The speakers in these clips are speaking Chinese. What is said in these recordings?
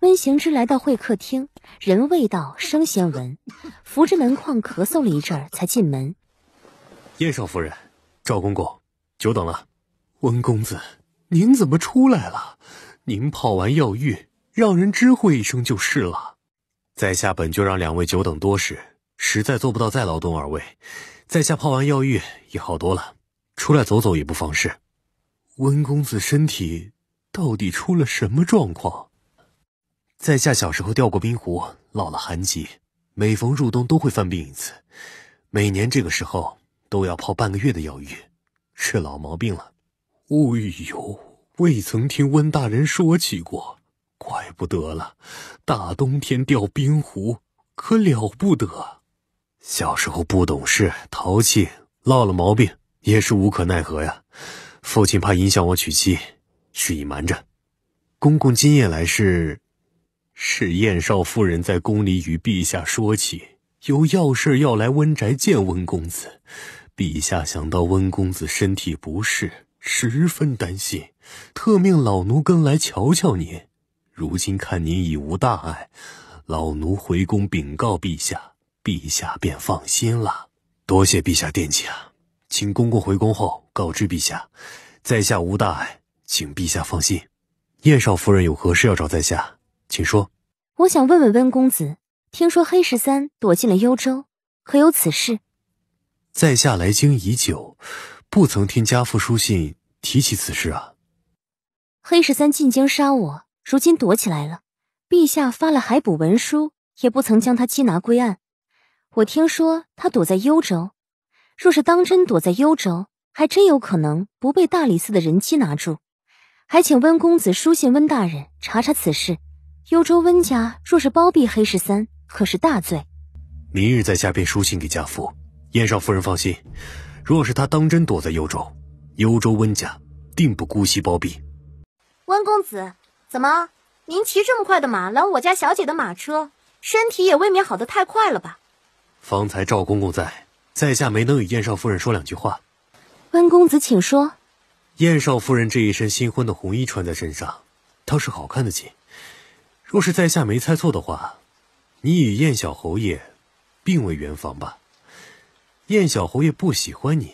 温行之来到会客厅，人未到声先闻，扶着门框咳嗽了一阵儿才进门。燕少夫人，赵公公，久等了。温公子，您怎么出来了？您泡完药浴，让人知会一声就是了。在下本就让两位久等多时，实在做不到再劳动二位，在下泡完药浴也好多了，出来走走也不妨事。温公子身体到底出了什么状况？在下小时候钓过冰壶，落了寒疾，每逢入冬都会犯病一次，每年这个时候都要泡半个月的药浴，是老毛病了。哎呦，未曾听温大人说起过，怪不得了。大冬天钓冰壶可了不得。小时候不懂事，淘气，落了毛病也是无可奈何呀。父亲怕影响我娶妻，是隐瞒着。公公今夜来是？是燕少夫人在宫里与陛下说起有要事要来温宅见温公子，陛下想到温公子身体不适，十分担心，特命老奴跟来瞧瞧您。如今看您已无大碍，老奴回宫禀告陛下，陛下便放心了。多谢陛下惦记啊，请公公回宫后告知陛下，在下无大碍，请陛下放心。燕少夫人有何事要找在下？请说，我想问问温公子，听说黑十三躲进了幽州，可有此事？在下来京已久，不曾听家父书信提起此事啊。黑十三进京杀我，如今躲起来了。陛下发了海捕文书，也不曾将他缉拿归案。我听说他躲在幽州，若是当真躲在幽州，还真有可能不被大理寺的人缉拿住。还请温公子书信温大人查查此事。幽州温家若是包庇黑十三，可是大罪。明日在下便书信给家父。燕少夫人放心，若是他当真躲在幽州，幽州温家定不姑息包庇。温公子，怎么您骑这么快的马来我家小姐的马车，身体也未免好得太快了吧？方才赵公公在，在下没能与燕少夫人说两句话。温公子请说。燕少夫人这一身新婚的红衣穿在身上，倒是好看的紧。若是在下没猜错的话，你与燕小侯爷并未圆房吧？燕小侯爷不喜欢你，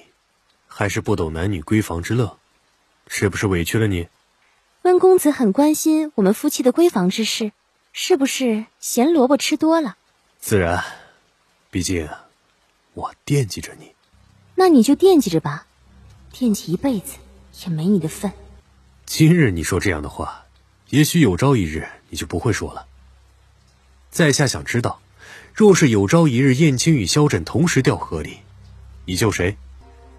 还是不懂男女闺房之乐，是不是委屈了你？温公子很关心我们夫妻的闺房之事，是不是咸萝卜吃多了？自然，毕竟我惦记着你。那你就惦记着吧，惦记一辈子也没你的份。今日你说这样的话。也许有朝一日你就不会说了。在下想知道，若是有朝一日燕青与萧震同时掉河里，你救谁？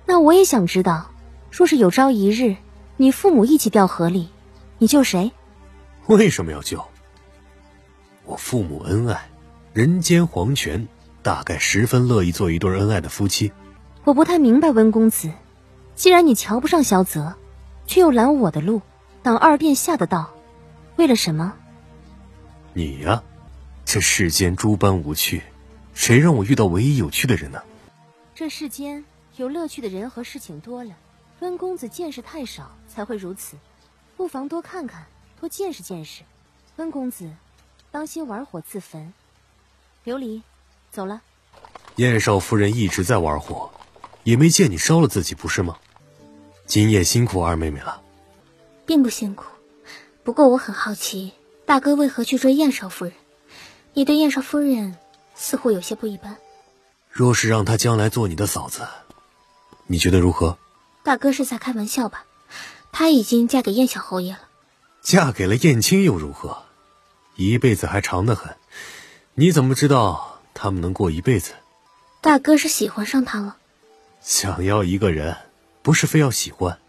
那我也想知道，若是有朝一日你父母一起掉河里，你救谁？为什么要救？我父母恩爱，人间黄泉大概十分乐意做一对恩爱的夫妻。我不太明白温公子，既然你瞧不上萧泽，却又拦我的路，挡二殿下的道。为了什么？你呀，这世间诸般无趣，谁让我遇到唯一有趣的人呢？这世间有乐趣的人和事情多了，温公子见识太少才会如此，不妨多看看，多见识见识。温公子，当心玩火自焚。琉璃，走了。燕少夫人一直在玩火，也没见你烧了自己，不是吗？今夜辛苦二妹妹了，并不辛苦。不过我很好奇，大哥为何去追燕少夫人？你对燕少夫人似乎有些不一般。若是让她将来做你的嫂子，你觉得如何？大哥是在开玩笑吧？她已经嫁给燕小侯爷了。嫁给了燕青又如何？一辈子还长得很，你怎么知道他们能过一辈子？大哥是喜欢上她了。想要一个人，不是非要喜欢。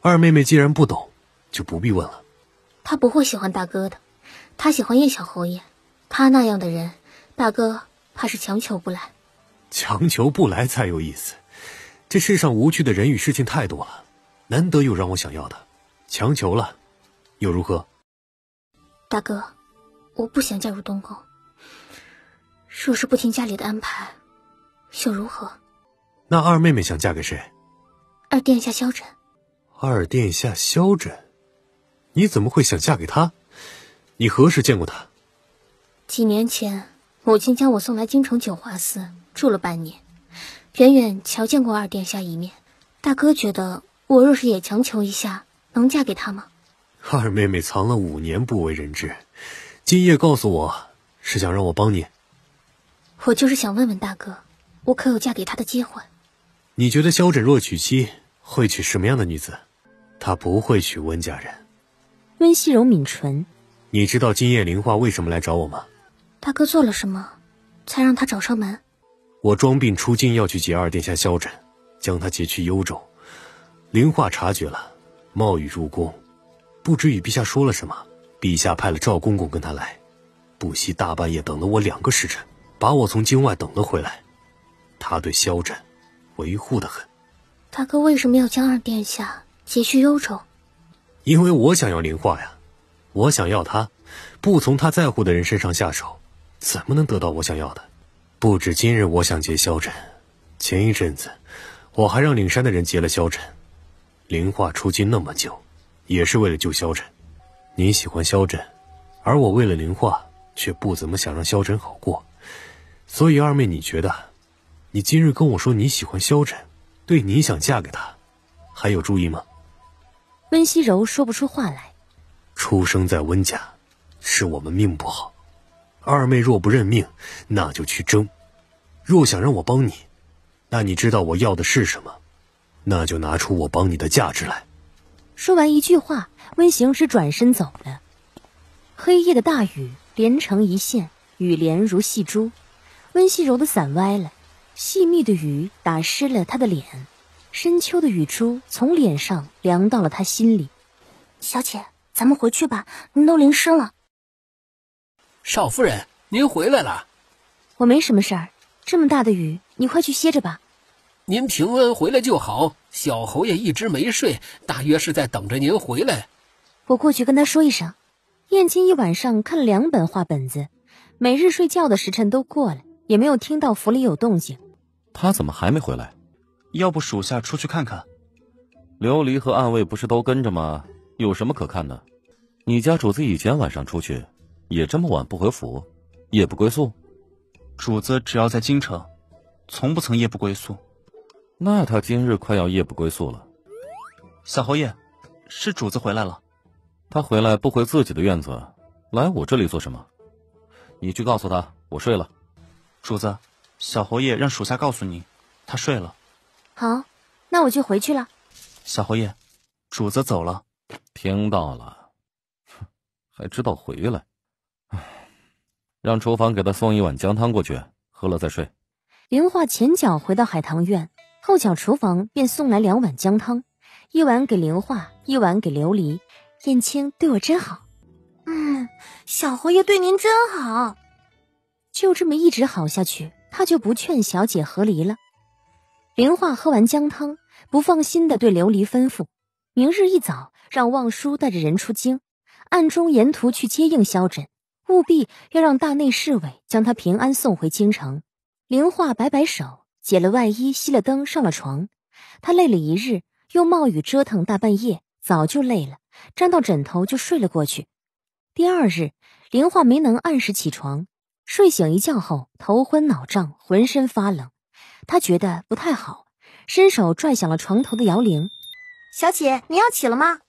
二妹妹既然不懂，就不必问了。他不会喜欢大哥的，他喜欢叶小侯爷。他那样的人，大哥怕是强求不来。强求不来才有意思。这世上无趣的人与事情太多了，难得有让我想要的。强求了，又如何？大哥，我不想嫁入东宫。若是不听家里的安排，又如何？那二妹妹想嫁给谁？二殿下萧沉，二殿下萧沉。你怎么会想嫁给他？你何时见过他？几年前，母亲将我送来京城九华寺住了半年，远远瞧见过二殿下一面。大哥觉得我若是也强求一下，能嫁给他吗？二妹妹藏了五年不为人知，今夜告诉我是想让我帮你。我就是想问问大哥，我可有嫁给他的机会？你觉得萧枕若娶妻会娶什么样的女子？他不会娶温家人。温熙柔抿唇，你知道今夜灵化为什么来找我吗？大哥做了什么，才让他找上门？我装病出京，要去接二殿下消诊，将他劫去幽州。灵化察觉了，冒雨入宫，不知与陛下说了什么，陛下派了赵公公跟他来，不惜大半夜等了我两个时辰，把我从京外等了回来。他对萧诊维护的很。大哥为什么要将二殿下劫去幽州？因为我想要林化呀，我想要他，不从他在乎的人身上下手，怎么能得到我想要的？不止今日，我想劫萧振，前一阵子我还让岭山的人劫了萧振。灵化出京那么久，也是为了救萧晨。你喜欢萧晨，而我为了林化，却不怎么想让萧晨好过。所以二妹，你觉得，你今日跟我说你喜欢萧晨，对你想嫁给他，还有注意吗？温熙柔说不出话来。出生在温家，是我们命不好。二妹若不认命，那就去争。若想让我帮你，那你知道我要的是什么？那就拿出我帮你的价值来。说完一句话，温行之转身走了。黑夜的大雨连成一线，雨帘如细珠。温熙柔的伞歪了，细密的雨打湿了他的脸。深秋的雨珠从脸上凉到了他心里。小姐，咱们回去吧，您都淋湿了。少夫人，您回来了。我没什么事儿，这么大的雨，你快去歇着吧。您平安回来就好。小侯爷一直没睡，大约是在等着您回来。我过去跟他说一声。燕青一晚上看了两本画本子，每日睡觉的时辰都过了，也没有听到府里有动静。他怎么还没回来？要不属下出去看看，琉璃和暗卫不是都跟着吗？有什么可看的？你家主子以前晚上出去，也这么晚不回府，夜不归宿。主子只要在京城，从不曾夜不归宿。那他今日快要夜不归宿了。小侯爷，是主子回来了。他回来不回自己的院子，来我这里做什么？你去告诉他，我睡了。主子，小侯爷让属下告诉你，他睡了。好，那我就回去了。小侯爷，主子走了，听到了，还知道回来。让厨房给他送一碗姜汤过去，喝了再睡。灵画前脚回到海棠院，后脚厨房便送来两碗姜汤，一碗给灵画，一碗给琉璃。燕青对我真好。嗯，小侯爷对您真好。就这么一直好下去，他就不劝小姐和离了。林化喝完姜汤，不放心的对琉璃吩咐：“明日一早，让望叔带着人出京，暗中沿途去接应萧枕，务必要让大内侍卫将他平安送回京城。”林化摆摆手，解了外衣，熄了灯，上了床。他累了一日，又冒雨折腾大半夜，早就累了，沾到枕头就睡了过去。第二日，林化没能按时起床，睡醒一觉后，头昏脑胀，浑身发冷。他觉得不太好，伸手拽响了床头的摇铃。小姐，您要起了吗？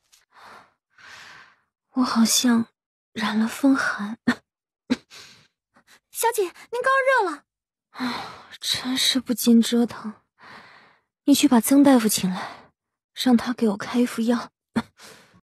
我好像染了风寒。小姐，您高热了。真是不禁折腾。你去把曾大夫请来，让他给我开一副药。